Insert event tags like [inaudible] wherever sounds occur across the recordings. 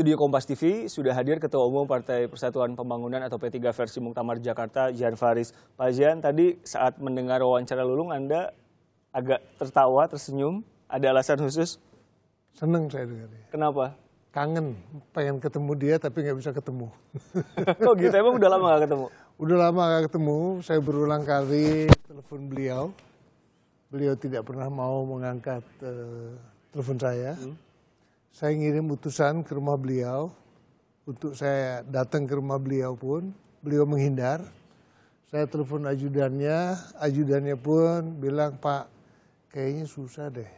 Studio Kompas TV sudah hadir Ketua Umum Partai Persatuan Pembangunan atau P3 versi Muktamar Jakarta, Jan Faris. Pak Jan, tadi saat mendengar wawancara Lulung Anda agak tertawa, tersenyum. Ada alasan khusus? Seneng saya dengar. Kenapa? Kangen, pengen ketemu dia tapi nggak bisa ketemu. Kok [laughs] oh gitu? Emang udah lama nggak ketemu? Udah lama nggak ketemu. Saya berulang kali telepon beliau. Beliau tidak pernah mau mengangkat uh, telepon saya. Hmm saya ngirim utusan ke rumah beliau untuk saya datang ke rumah beliau pun beliau menghindar. Saya telepon ajudannya, ajudannya pun bilang Pak kayaknya susah deh.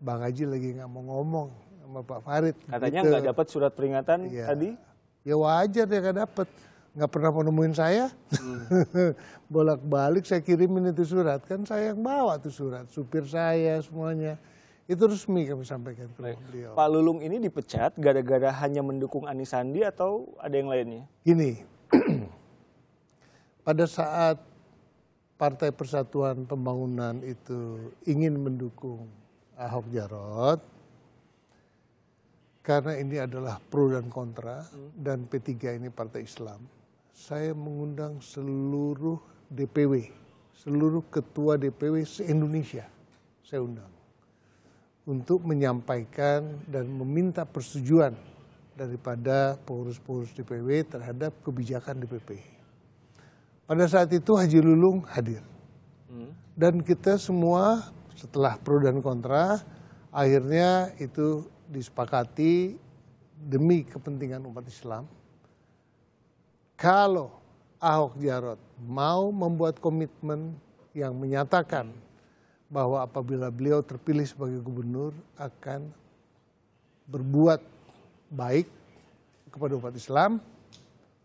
Bang Haji lagi nggak mau ngomong sama Pak Farid. Katanya gitu. nggak gitu. dapat surat peringatan ya. tadi? Ya wajar dia nggak dapat. Nggak pernah mau saya. Hmm. [laughs] Bolak-balik saya kirimin itu surat. Kan saya yang bawa tuh surat. Supir saya semuanya. Itu resmi kami sampaikan ke beliau. Pak Lulung ini dipecat gara-gara hanya mendukung Anies Sandi atau ada yang lainnya? Gini, [clears throat] pada saat Partai Persatuan Pembangunan itu ingin mendukung Ahok Jarot, karena ini adalah pro dan kontra, hmm. dan P3 ini Partai Islam, saya mengundang seluruh DPW, seluruh ketua DPW se-Indonesia, saya undang untuk menyampaikan dan meminta persetujuan daripada pengurus-pengurus DPW terhadap kebijakan DPP. Pada saat itu Haji Lulung hadir. Hmm. Dan kita semua setelah pro dan kontra akhirnya itu disepakati demi kepentingan umat Islam. Kalau Ahok Jarot mau membuat komitmen yang menyatakan bahwa apabila beliau terpilih sebagai gubernur akan berbuat baik kepada umat Islam,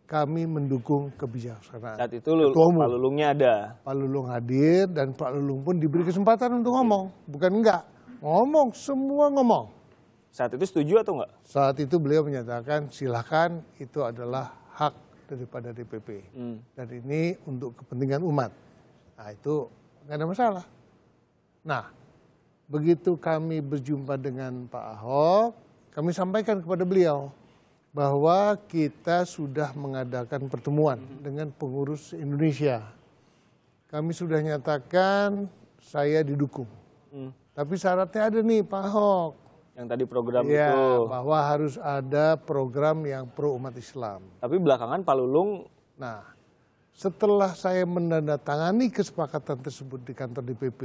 kami mendukung kebijaksanaan. Saat itu Lul Ketua Pak Lulungnya ada. Pak Lulung hadir dan Pak Lulung pun diberi kesempatan untuk ngomong. Bukan enggak, ngomong, semua ngomong. Saat itu setuju atau enggak? Saat itu beliau menyatakan silahkan itu adalah hak daripada DPP. Hmm. Dan ini untuk kepentingan umat. Nah itu enggak ada masalah. Nah, begitu kami berjumpa dengan Pak Ahok, kami sampaikan kepada beliau bahwa kita sudah mengadakan pertemuan dengan pengurus Indonesia. Kami sudah nyatakan saya didukung. Hmm. Tapi syaratnya ada nih Pak Ahok. Yang tadi program ya, itu. bahwa harus ada program yang pro umat Islam. Tapi belakangan Pak Lulung nah, setelah saya menandatangani kesepakatan tersebut di kantor DPP,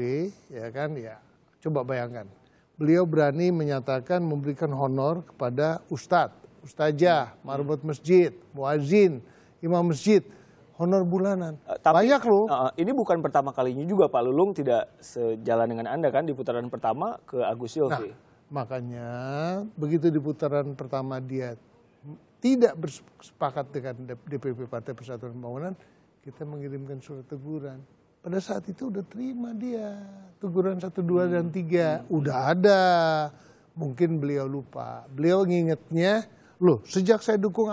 ya kan, ya coba bayangkan, beliau berani menyatakan memberikan honor kepada ustadz, ustazah, marbot masjid, muazin, imam masjid, honor bulanan. Uh, tapi, Banyak loh. Eh, eh, ini bukan pertama kalinya juga Pak Lulung tidak sejalan dengan Anda kan di putaran pertama ke Agus Silvi. Nah, makanya begitu di putaran pertama dia tidak bersepakat dengan DPP Partai Persatuan Pembangunan, kita mengirimkan surat teguran. Pada saat itu udah terima dia. Teguran satu dua dan hmm. tiga, hmm. Udah ada. Mungkin beliau lupa. Beliau ngingetnya, loh sejak saya dukung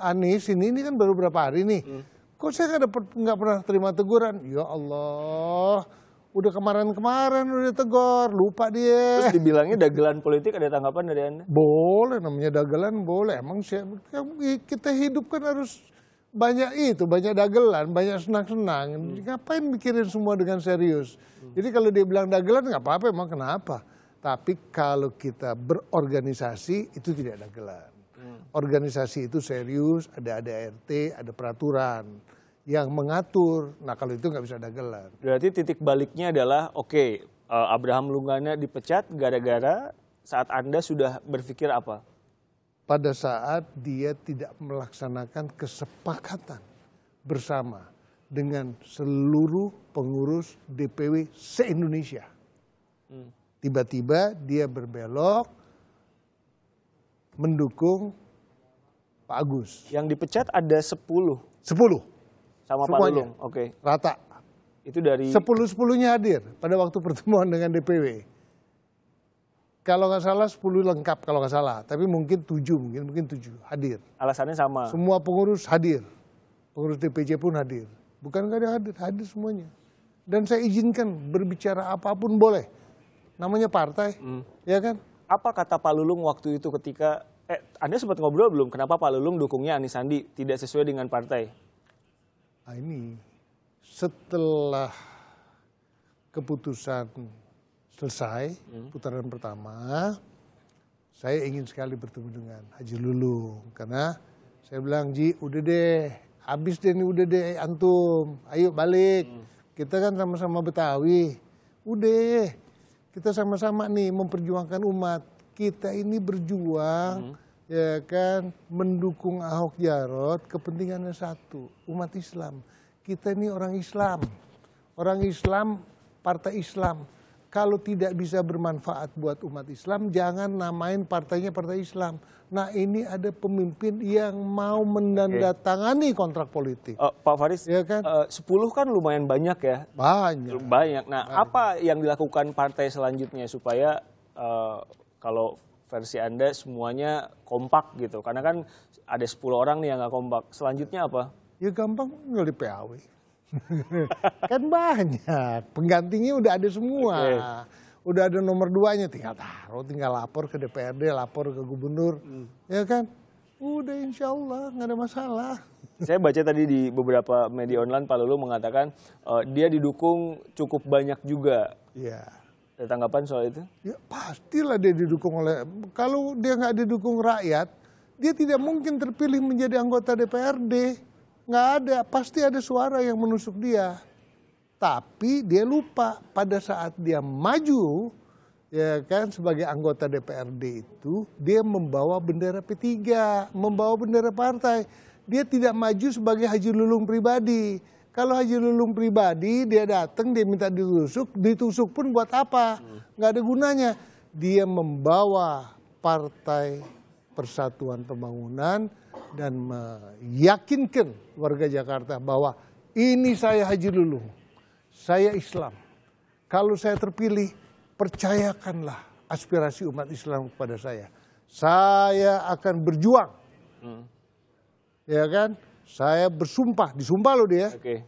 Anies ini, ini kan baru berapa hari nih. Hmm. Kok saya nggak pernah terima teguran? Ya Allah udah kemarin-kemarin udah tegor, lupa dia. Terus dibilangnya dagelan politik ada tanggapan dari Anda? Boleh, namanya dagelan boleh. Emang siapa? Kita hidup kan harus banyak itu, banyak dagelan, banyak senang-senang. Hmm. Ngapain mikirin semua dengan serius? Hmm. Jadi kalau dia bilang dagelan nggak apa-apa, emang kenapa? Tapi kalau kita berorganisasi itu tidak dagelan. Hmm. Organisasi itu serius, ada ada rt ada peraturan yang mengatur. Nah kalau itu nggak bisa ada gelar. Berarti titik baliknya adalah oke okay, eh, Abraham Lunggana dipecat gara-gara saat Anda sudah berpikir apa? Pada saat dia tidak melaksanakan kesepakatan bersama dengan seluruh pengurus DPW se-Indonesia. Hmm. Tiba-tiba dia berbelok mendukung Pak Agus. Yang dipecat ada 10. 10? Sama Semuanya. Pak Lulung. Oke. Okay. Rata. Itu dari sepuluh sepuluhnya hadir pada waktu pertemuan dengan DPW. Kalau nggak salah sepuluh lengkap kalau nggak salah, tapi mungkin tujuh mungkin mungkin 7 hadir. Alasannya sama. Semua pengurus hadir. Pengurus DPC pun hadir. Bukan nggak ada hadir, hadir semuanya. Dan saya izinkan berbicara apapun boleh. Namanya partai, hmm. ya kan? Apa kata Pak Lulung waktu itu ketika eh, Anda sempat ngobrol belum? Kenapa Pak Lulung dukungnya Anies Sandi tidak sesuai dengan partai? nah ini setelah keputusan selesai hmm. putaran pertama saya ingin sekali bertemu dengan Haji Lulu karena saya bilang Ji udah deh habis deh ini udah deh antum ayo balik hmm. kita kan sama-sama Betawi udah kita sama-sama nih memperjuangkan umat kita ini berjuang hmm ya kan mendukung Ahok Jarot kepentingannya satu umat Islam kita ini orang Islam orang Islam partai Islam kalau tidak bisa bermanfaat buat umat Islam jangan namain partainya partai Islam nah ini ada pemimpin yang mau mendandatangani kontrak politik uh, Pak Faris ya kan eh, sepuluh kan lumayan banyak ya banyak banyak nah banyak. apa yang dilakukan partai selanjutnya supaya uh, kalau versi Anda semuanya kompak gitu? Karena kan ada 10 orang nih yang nggak kompak. Selanjutnya apa? Ya gampang nggak di PAW. [laughs] kan banyak. Penggantinya udah ada semua. Okay. Udah ada nomor duanya tinggal taruh, tinggal lapor ke DPRD, lapor ke gubernur. Hmm. Ya kan? Udah insya Allah, nggak ada masalah. [laughs] Saya baca tadi di beberapa media online Pak Lulu mengatakan uh, dia didukung cukup banyak juga. Iya. Yeah ada tanggapan soal itu? Ya, pastilah dia didukung oleh kalau dia nggak didukung rakyat, dia tidak mungkin terpilih menjadi anggota DPRD. Nggak ada, pasti ada suara yang menusuk dia. Tapi dia lupa pada saat dia maju ya kan sebagai anggota DPRD itu dia membawa bendera P3, membawa bendera partai. Dia tidak maju sebagai haji lulung pribadi kalau Haji Lulung pribadi, dia datang, dia minta ditusuk, ditusuk pun buat apa? Nggak ada gunanya. Dia membawa Partai Persatuan Pembangunan dan meyakinkan warga Jakarta bahwa ini saya Haji Lulung, saya Islam. Kalau saya terpilih, percayakanlah aspirasi umat Islam kepada saya. Saya akan berjuang. Hmm. Ya kan? saya bersumpah, disumpah loh dia, okay.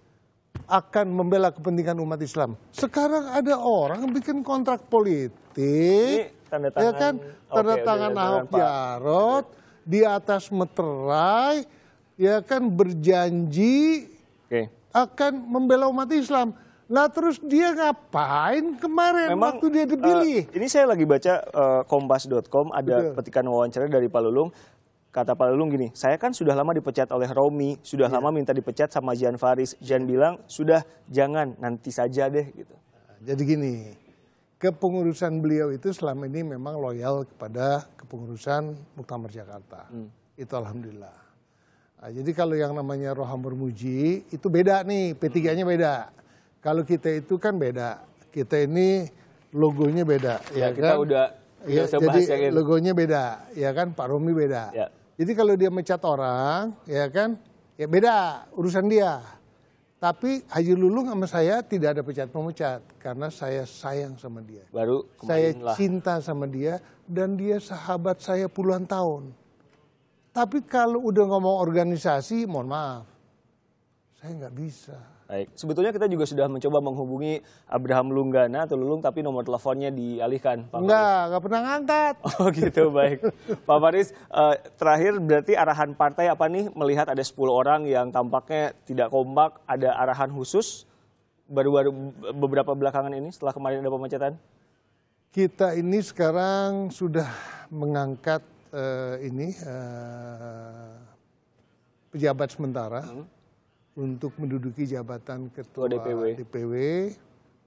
akan membela kepentingan umat Islam. Sekarang ada orang bikin kontrak politik, Ini tanda ya tangan, ya kan, tanda okay, tangan Ahok Jarot di atas meterai, ya kan berjanji okay. akan membela umat Islam. Nah terus dia ngapain kemarin Memang, waktu dia dipilih? Uh, ini saya lagi baca uh, eh, kompas.com ada Betul. petikan wawancara dari Pak Lulung kata Pak Lulung gini, saya kan sudah lama dipecat oleh Romi, sudah ya. lama minta dipecat sama Jan Faris. Jan bilang, sudah jangan, nanti saja deh gitu. Jadi gini, kepengurusan beliau itu selama ini memang loyal kepada kepengurusan Muktamar Jakarta. Hmm. Itu Alhamdulillah. Nah, jadi kalau yang namanya Roham Bermuji, itu beda nih, P3-nya beda. Kalau kita itu kan beda. Kita ini logonya beda. Ya, ya kita kan? udah, ya, jadi gitu. logonya beda, ya kan Pak Romi beda. Ya. Jadi kalau dia mecat orang, ya kan, ya beda urusan dia. Tapi Haji Lulung sama saya tidak ada pecat memecat karena saya sayang sama dia. Baru saya cinta sama dia dan dia sahabat saya puluhan tahun. Tapi kalau udah ngomong organisasi, mohon maaf saya nggak bisa. Baik. Sebetulnya kita juga sudah mencoba menghubungi Abraham Lunggana atau Lulung, tapi nomor teleponnya dialihkan. Pak nggak, nggak pernah ngangkat. [laughs] Oh gitu, baik. Pak Faris, uh, terakhir berarti arahan partai apa nih? Melihat ada 10 orang yang tampaknya tidak kompak, ada arahan khusus baru-baru beberapa belakangan ini setelah kemarin ada pemecatan? Kita ini sekarang sudah mengangkat uh, ini uh, pejabat sementara. Hmm untuk menduduki jabatan ketua oh, DPW. DPW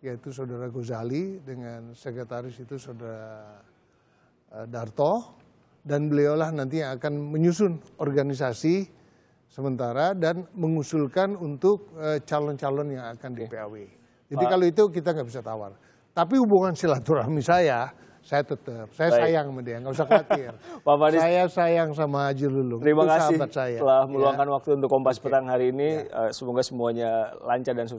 yaitu saudara Gozali dengan sekretaris itu saudara eh, Darto dan beliaulah nanti yang akan menyusun organisasi sementara dan mengusulkan untuk eh, calon-calon yang akan di PAW. Jadi kalau itu kita nggak bisa tawar. Tapi hubungan silaturahmi saya saya tetap. Saya Baik. sayang sama dia, nggak usah khawatir. [laughs] Pak Fadis, saya sayang sama Haji Lulung. Terima Itu kasih saya. telah meluangkan ya. waktu untuk Kompas Petang hari ini. Ya. Eh, semoga semuanya lancar dan sukses.